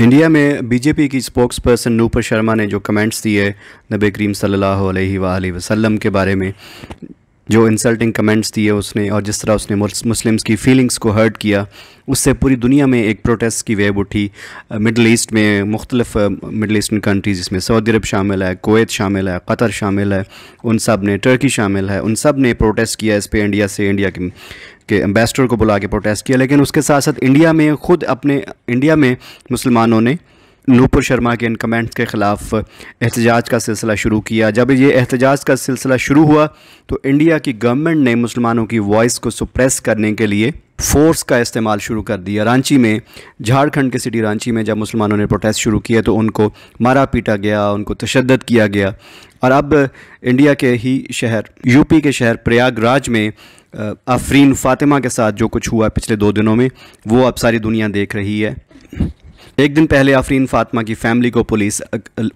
India में BJP की spokes person Nupur Sharma ने जो कमेंट्स दिए नबी करीम सल्लल्लाहु अलैहि वसल्लम के बारे में जो इंसल्टिंग कमेंट्स दिए उसने और जिस तरह उसने मुस्लिम्स की फीलिंग्स को हर्ट किया उससे पूरी दुनिया में एक प्रोटेस्ट की वेब उठी मिडल ईस्ट में मुख्तलिफ मिडल ईस्टर्न कंट्रीज़ इसमें सऊदी अरब शामिल है कोवैत शामिल है कतर शामिल है उन सब ने टर्की शामिल है उन सब ने प्रोटेस्ट किया इस पर इंडिया से इंडिया के के एम्बेसडर को बुला के प्रोटेस्ट किया लेकिन उसके साथ साथ इंडिया में ख़ुद अपने इंडिया में मुसलमानों ने नूपुर शर्मा के इन कमेंट्स के ख़िलाफ़ एहतजाज का सिलसिला शुरू किया जब ये एहतजाज का सिलसिला शुरू हुआ तो इंडिया की गवर्नमेंट ने मुसलमानों की वॉइस को सुप्रेस करने के लिए फोर्स का इस्तेमाल शुरू कर दिया रांची में झारखंड के सिटी रांची में जब मुसलमानों ने प्रोटेस्ट शुरू किया तो उनको मारा पीटा गया उनको तशद किया गया और अब इंडिया के ही शहर यूपी के शहर प्रयागराज में आफरीन फातिमा के साथ जो कुछ हुआ पिछले दो दिनों में वो अब सारी दुनिया देख रही है एक दिन पहले आफरीन फातमा की फैमिली को पुलिस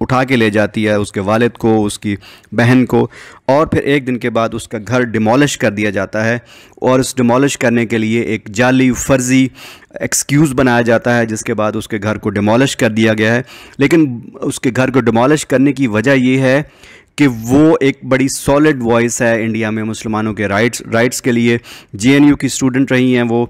उठा के ले जाती है उसके वालिद को उसकी बहन को और फिर एक दिन के बाद उसका घर डिमोलिश कर दिया जाता है और उस डिमोलिश करने के लिए एक जाली फर्जी एक्सक्यूज़ बनाया जाता है जिसके बाद उसके घर को डिमोलिश कर दिया गया है लेकिन उसके घर को डिमोलिश करने की वजह यह है कि वो एक बड़ी सॉलिड वॉइस है इंडिया में मुसलमानों के राइट्स राइट्स के लिए जेएनयू की स्टूडेंट रही हैं वो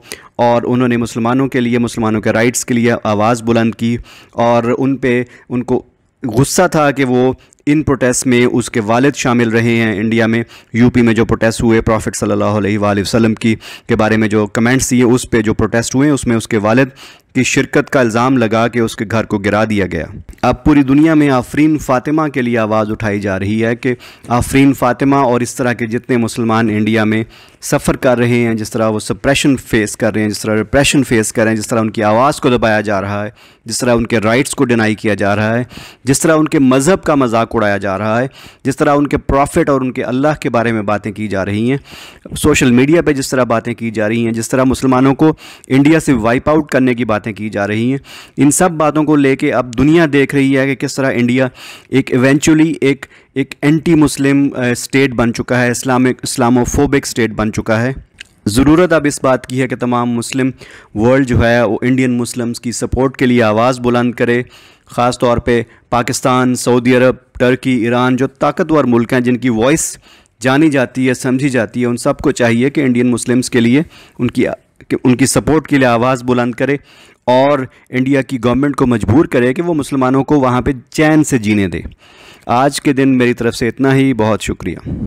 और उन्होंने मुसलमानों के लिए मुसलमानों के राइट्स के लिए आवाज़ बुलंद की और उन पर उनको गुस्सा था कि वो इन प्रोटेस्ट में उसके वालिद शामिल रहे हैं इंडिया में यूपी में जो प्रोटेस्ट हुए प्रॉफिट सल्लल्लाहु अलैहि वसल्लम की के बारे में जो कमेंट्स दिए उस पर जो प्रोटेस्ट हुए उसमें उसके वालिद की शिरकत का इल्ज़ाम लगा के उसके घर को गिरा दिया गया अब पूरी दुनिया में आफरीन फ़ातिमा के लिए आवाज़ उठाई जा रही है कि आफरीन फ़ातिमा और इस तरह के जितने मुसलमान इंडिया में सफ़र कर रहे हैं जिस तरह वो सप्रेशन फ़ेस कर रहे हैं जिस तरह रिप्रेशन फ़ेस कर रहे हैं जिस तरह उनकी आवाज़ को दबाया जा रहा है जिस तरह उनके राइट्स को डिनाई किया जा रहा है जिस तरह उनके मज़हब का मजाक उड़ाया जा रहा है जिस तरह उनके प्रॉफिट और उनके अल्लाह के बारे में बातें की जा रही हैं सोशल मीडिया पर जिस तरह बातें की जा रही हैं जिस तरह मुसलमानों को इंडिया से वाइप आउट करने की बातें बातें की जा रही हैं इन सब बातों को लेके अब दुनिया देख रही है कि किस तरह इंडिया एक इवेंचुअली एक एक एंटी मुस्लिम स्टेट बन चुका है इस्लामिक इस्लामोफोबिक स्टेट बन चुका है ज़रूरत अब इस बात की है कि तमाम मुस्लिम वर्ल्ड जो है वो इंडियन मुस्लिम्स की सपोर्ट के लिए आवाज़ बुलंद करे ख़ास तौर पे Pakistan Saudi Arabia Turkey Iran जो ताकतवर मुल्क हैं जिनकी वॉइस जानी जाती है समझी जाती है उन सबको चाहिए कि इंडियन मुस्लिम्स के लिए उनकी कि उनकी सपोर्ट के लिए आवाज़ बुलंद करे और इंडिया की गवर्नमेंट को मजबूर करे कि वो मुसलमानों को वहाँ पे चैन से जीने दे आज के दिन मेरी तरफ से इतना ही बहुत शुक्रिया